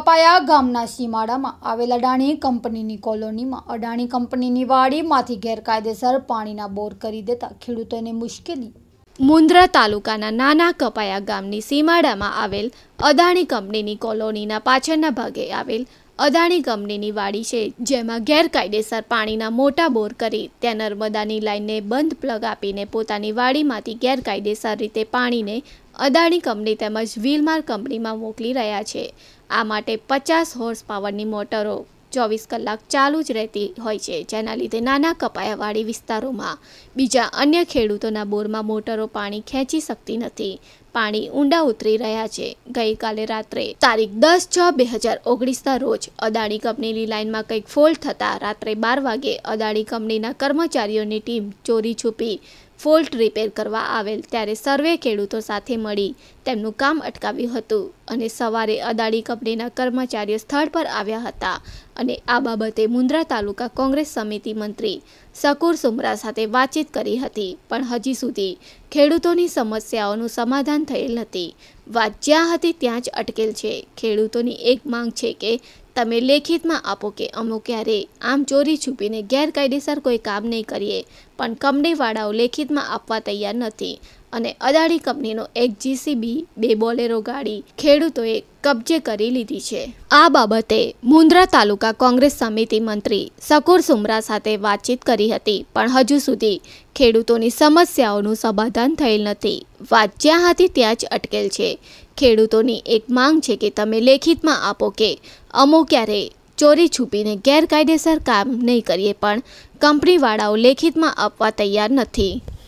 કપાયા ગામના સીમાડામાં આવેલ અડાણી કંપનીની કોલોનીમાં અડાણી કંપનીની વાડીમાંથી ગેરકાયદેસર પાણીના બોર કરી દેતા ખેડૂતોને મુશ્કેલી મુંદ્રા તાલુકાના નાના કપાયા ગામની સીમાડામાં આવેલ અદાણી કંપનીની કોલોનીના પાછળના ભાગે આવેલ અદાણી કંપનીની વાડી છે જેમાં ગેરકાયદેસર પાણીના મોટા બોર કરી ત્યાં નર્મદાની લાઇનને બંધ પ્લગ આપીને પોતાની વાડીમાંથી ગેરકાયદેસર રીતે પાણીને અદાણી કંપની તેમજ વ્હીલમાર કંપનીમાં મોકલી રહ્યા છે આ માટે પચાસ હોર્સ પાવરની મોટરો ચોવીસ કલાક ચાલુ જ રહેતી હોય છે જેના લીધે નાના કપાયાવાળી વિસ્તારોમાં બીજા અન્ય ખેડૂતોના બોરમાં મોટરો પાણી ખેંચી શકતી નથી પાણી ઊંડા ઉતરી રહ્યા છે ગઈકાલે રાત્રે તારીખ દસ છ બે હજાર ઓગણીસના રોજ અદાણી કંપનીની લાઇનમાં કંઈક ફોલ્ટ થતાં રાત્રે બાર વાગે અદાણી કંપનીના કર્મચારીઓની ટીમ ચોરી છુપી ફોલ્ટ રિપેર કરવા આવેલ ત્યારે સર્વે ખેડૂતો સાથે મળી તેમનું કામ અટકાવ્યું હતું અને સવારે અદાણી કંપનીના કર્મચારીઓ સ્થળ પર આવ્યા હતા અને આ બાબતે મુન્દ્રા તાલુકા કોંગ્રેસ સમિતિ મંત્રી સકુર સુમરા સાથે વાતચીત કરી હતી પણ હજી સુધી ખેડૂતોની સમસ્યાઓનું સમાધાન થયેલ હતી વાત જ્યાં હતી ત્યાં જ અટકેલ છે ખેડૂતોની એક માંગ છે કે તમે લેખિતમાં આપો કે અમુક ક્યારે આમ ચોરી છુપીને ગેરકાયદેસર કોઈ કામ નહીં કરીએ પણ કંપનીવાળાઓ લેખિતમાં આપવા તૈયાર નથી અને અદાણી કંપનીનો એક જીસીબી બે બોલેરો ગાડી ખેડૂતોએ કબજે કરી લીધી છે આ બાબતે મુંદ્રા તાલુકા કોંગ્રેસ સમિતિ મંત્રી સકુર સુમરા સાથે વાતચીત કરી હતી પણ હજુ સુધી ખેડૂતોની સમસ્યાઓનું સમાધાન થયેલ નથી વાત જ્યાં હતી ત્યાં જ અટકેલ છે ખેડૂતોની એક માંગ છે કે તમે લેખિતમાં આપો કે અમો ક્યારે ચોરી છુપીને ગેરકાયદેસર કામ નહીં કરીએ પણ કંપનીવાળાઓ લેખિતમાં આપવા તૈયાર નથી